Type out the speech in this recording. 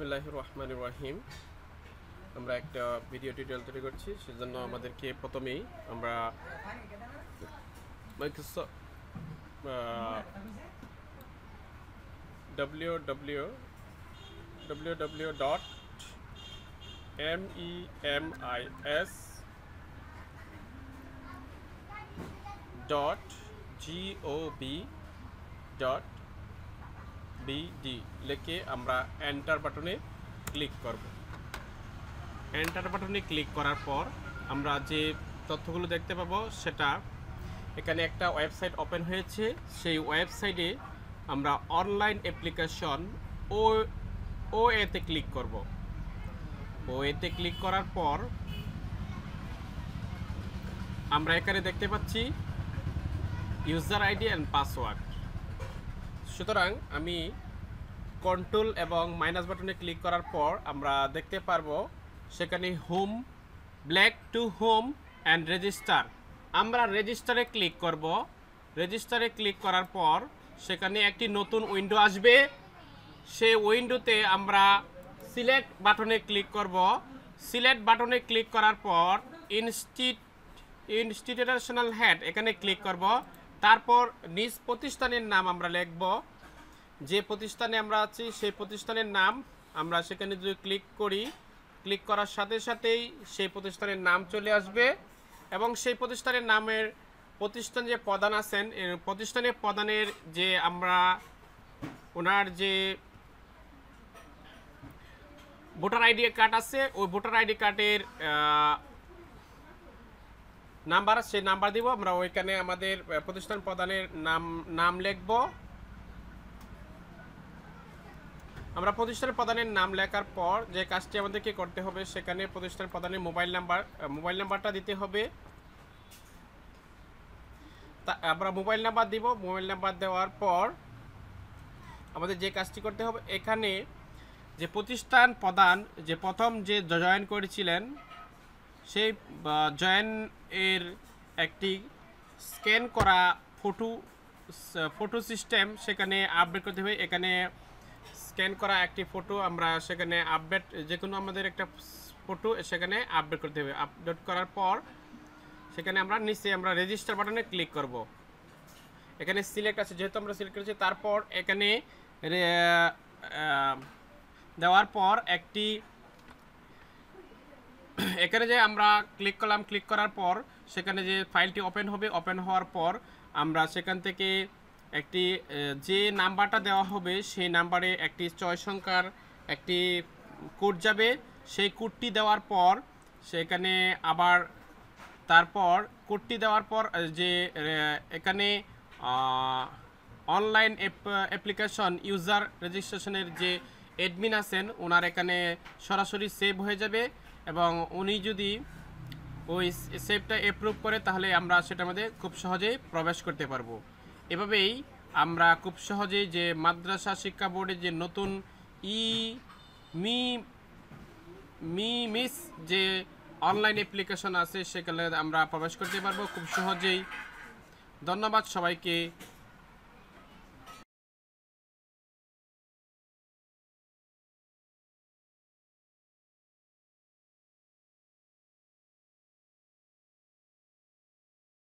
বিসমিল্লাহ রহমান রাহিম আমরা একটা ভিডিও টিউটোরিয়াল তৈরি করছি সেজন্য আমাদেরকে প্রথমেই আমরা W W W W dot M E M I S dot জিওবি ডট বিডি লেখে আমরা এন্টার বাটনে ক্লিক করব এন্টার বাটনে ক্লিক করার পর আমরা যে তথ্যগুলো দেখতে পাবো সেটা এখানে একটা ওয়েবসাইট ওপেন হয়েছে সেই ওয়েবসাইটে আমরা অনলাইন অ্যাপ্লিকেশন ও ও এতে ক্লিক করব ও এতে ক্লিক করার পর আমরা এখানে দেখতে পাচ্ছি ইউজার আইডি অ্যান্ড পাসওয়ার্ড সুতরাং আমি কন্ট্রোল এবং মাইনাস বাটনে ক্লিক করার পর আমরা দেখতে পারবো সেখানে home back to home and register আমরা রেজিস্টারে ক্লিক করব রেজিস্টারে ক্লিক করার পর সেখানে একটি নতুন উইন্ডো আসবে সেই উইন্ডোতে আমরা সিলেক্ট বাটনে ক্লিক করব সিলেক্ট বাটনে ক্লিক করার পর ইনস্টিট ইনস্টিটিউশনাল হ্যাড এখানে ক্লিক করব তারপর নিজ প্রতিষ্ঠানের নাম আমরা লিখব যে প্রতিষ্ঠানে আমরা আছি সেই প্রতিষ্ঠানের নাম আমরা সেখানে যদি ক্লিক করি ক্লিক করার সাথে সাথেই সেই প্রতিষ্ঠানের নাম চলে আসবে এবং সেই প্রতিষ্ঠানের নামের প্রতিষ্ঠান যে প্রধান আছেন প্রতিষ্ঠানের প্রধানের যে আমরা ওনার যে ভোটার আইডি কার্ড আছে ওই ভোটার আইডি কার্ডের নাম্বার সেই নাম্বার দিব আমরা ওইখানে আমাদের প্রতিষ্ঠান প্রধানের নাম নাম লিখবো আমরা প্রতিষ্ঠান প্রধানের নাম লেখার পর যে কাজটি আমাদেরকে করতে হবে সেখানে প্রতিষ্ঠান প্রধানের মোবাইল নাম্বার মোবাইল নাম্বারটা দিতে হবে আমরা মোবাইল নাম্বার দিব মোবাইল নাম্বার দেওয়ার পর আমাদের যে কাজটি করতে হবে এখানে যে প্রতিষ্ঠান প্রধান যে প্রথম যে জয়েন করেছিলেন সেই জয়েন এর একটি স্ক্যান করা ফটো ফটো সিস্টেম সেখানে আপডেট করতে হবে এখানে স্ক্যান করা একটি ফটো আমরা সেখানে আপডেট যে কোনো আমাদের একটা ফটো সেখানে আপডেট করতে হবে আপডেট করার পর সেখানে আমরা নিচে আমরা রেজিস্টার বাটনে ক্লিক করব এখানে সিলেক্ট আছে যেহেতু আমরা সিলেক্ট করেছি তারপর এখানে দেওয়ার পর একটি এখানে যে আমরা ক্লিক করলাম ক্লিক করার পর সেখানে যে ফাইলটি ওপেন হবে ওপেন হওয়ার পর আমরা সেখান থেকে একটি যে নাম্বারটা দেওয়া হবে সেই নাম্বারে একটি ছয় সংখ্যার একটি কোড যাবে সেই কোডটি দেওয়ার পর সেখানে আবার তারপর কোডটি দেওয়ার পর যে এখানে অনলাইন অ্যাপ্লিকেশন ইউজার রেজিস্ট্রেশনের যে অ্যাডমিন আছেন ওনার এখানে সরাসরি সেভ হয়ে যাবে এবং উনি যদি ওই সেভটা অ্যাপ্রুভ করে তাহলে আমরা সেটার মধ্যে খুব সহজেই প্রবেশ করতে পারবো এভাবেই আমরা খুব সহজেই যে মাদ্রাসা শিক্ষা বোর্ডে যে নতুন ই মি মি মিস যে অনলাইন অ্যাপ্লিকেশন আছে সেখানে আমরা প্রবেশ করতে পারবো খুব সহজেই ধন্যবাদ সবাইকে